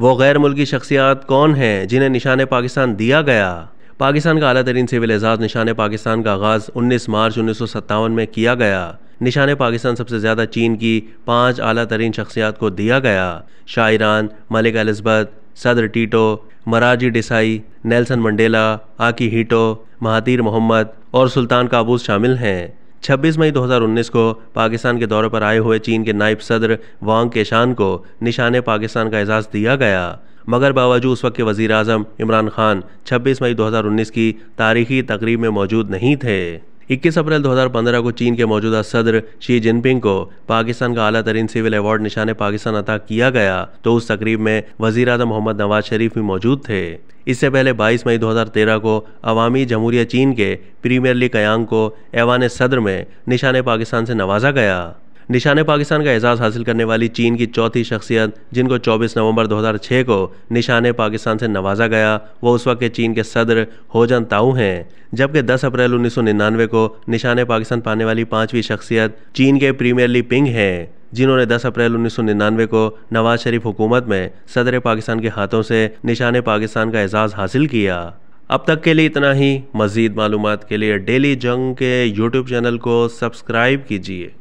वो गैर मुल्की शख्सियात कौन हैं जिन्हें निशान पाकिस्तान दिया गया पाकिस्तान का अला तरीन सिविल एजाज़ निशान पाकिस्तान का आगाज़ उन्नीस मार्च उन्नीस में किया गया निशान पाकिस्तान सबसे ज़्यादा चीन की पाँच अला तरीन शख्सियात को दिया गया शायरान मलिक एलिजबत सदर Tito Morarji Desai Nelson Mandela Akihito महातीर Mohammad और सुल्तान काबूस शामिल हैं 26 मई 2019 को पाकिस्तान के दौरे पर आए हुए चीन के नायब सदर वांग केशान को निशाने पाकिस्तान का एजाज़ दिया गया मगर बावजूद उस वक्त के वज़ी अजम इमरान खान 26 मई 2019 की तारीखी तकरीब में मौजूद नहीं थे 21 अप्रैल 2015 को चीन के मौजूदा सदर शी जिनपिंग को पाकिस्तान का आला तरीन सिविल अवार्ड निशाने पाकिस्तान अता किया गया तो उस तकरीब में वजीर अजम मोहम्मद नवाज शरीफ भी मौजूद थे इससे पहले 22 मई 2013 को अवामी जमहूरिया चीन के प्रीमियर लीग कयांग को ऐवान सदर में निशान पाकिस्तान से नवाजा गया निशान पाकिस्तान का एजाज़ हासिल करने वाली चीन की चौथी शख्सियत जिनको 24 नवंबर 2006 को निशान पाकिस्तान से नवाजा गया वो उस वक्त के चीन के सदर होजन ताऊ हैं जबकि 10 अप्रैल 1999 को निशान पाकिस्तान पाने वाली पाँचवीं शख्सियत चीन के प्रीमियर ली पिंग हैं जिन्होंने 10 अप्रैल 1999 को नवाज शरीफ हुकूमत में सदर पाकिस्तान के हाथों से निशान पाकिस्तान का एजाज़ हासिल किया अब तक के लिए इतना ही मज़ीद मालूम के लिए डेली जंग के यूट्यूब चैनल को सब्सक्राइब कीजिए